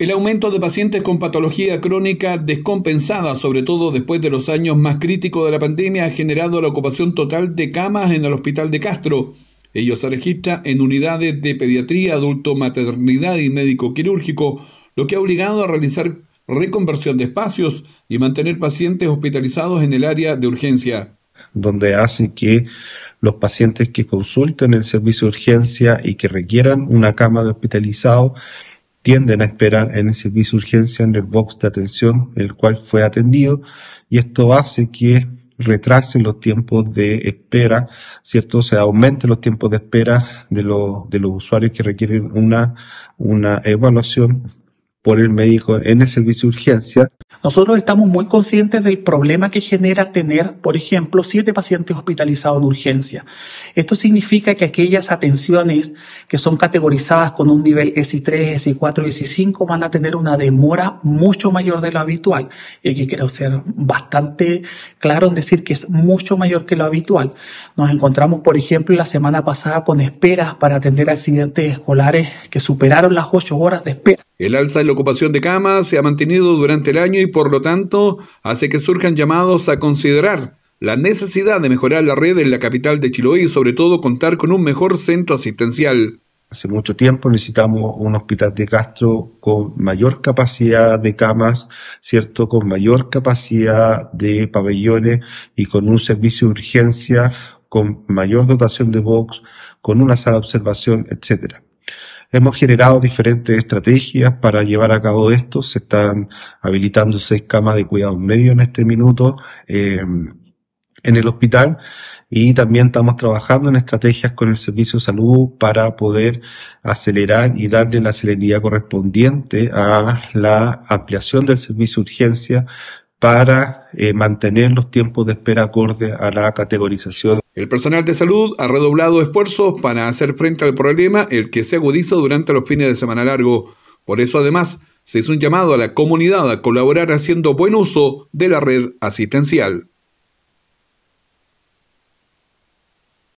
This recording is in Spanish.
El aumento de pacientes con patología crónica descompensada, sobre todo después de los años más críticos de la pandemia, ha generado la ocupación total de camas en el Hospital de Castro. Ellos se registra en unidades de pediatría, adulto, maternidad y médico quirúrgico, lo que ha obligado a realizar reconversión de espacios y mantener pacientes hospitalizados en el área de urgencia. Donde hacen que los pacientes que consulten el servicio de urgencia y que requieran una cama de hospitalizado tienden a esperar en el servicio urgencia en el box de atención el cual fue atendido y esto hace que retrasen los tiempos de espera, ¿cierto? O se aumenten los tiempos de espera de, los de los usuarios que requieren una, una evaluación por el médico en el servicio de urgencia. Nosotros estamos muy conscientes del problema que genera tener, por ejemplo, siete pacientes hospitalizados en urgencia. Esto significa que aquellas atenciones que son categorizadas con un nivel si 3, si 4, si 5 van a tener una demora mucho mayor de lo habitual. Y aquí quiero ser bastante claro en decir que es mucho mayor que lo habitual. Nos encontramos, por ejemplo, la semana pasada con esperas para atender accidentes escolares que superaron las ocho horas de espera. El alza en la ocupación de camas se ha mantenido durante el año y por lo tanto hace que surjan llamados a considerar la necesidad de mejorar la red en la capital de Chiloé y sobre todo contar con un mejor centro asistencial. Hace mucho tiempo necesitamos un hospital de Castro con mayor capacidad de camas, ¿cierto? Con mayor capacidad de pabellones y con un servicio de urgencia con mayor dotación de box, con una sala de observación, etcétera. Hemos generado diferentes estrategias para llevar a cabo esto. Se están habilitando seis camas de cuidado medio en este minuto eh, en el hospital y también estamos trabajando en estrategias con el Servicio de Salud para poder acelerar y darle la celeridad correspondiente a la ampliación del servicio de urgencia para eh, mantener los tiempos de espera acorde a la categorización. El personal de salud ha redoblado esfuerzos para hacer frente al problema, el que se agudiza durante los fines de semana largo. Por eso, además, se hizo un llamado a la comunidad a colaborar haciendo buen uso de la red asistencial.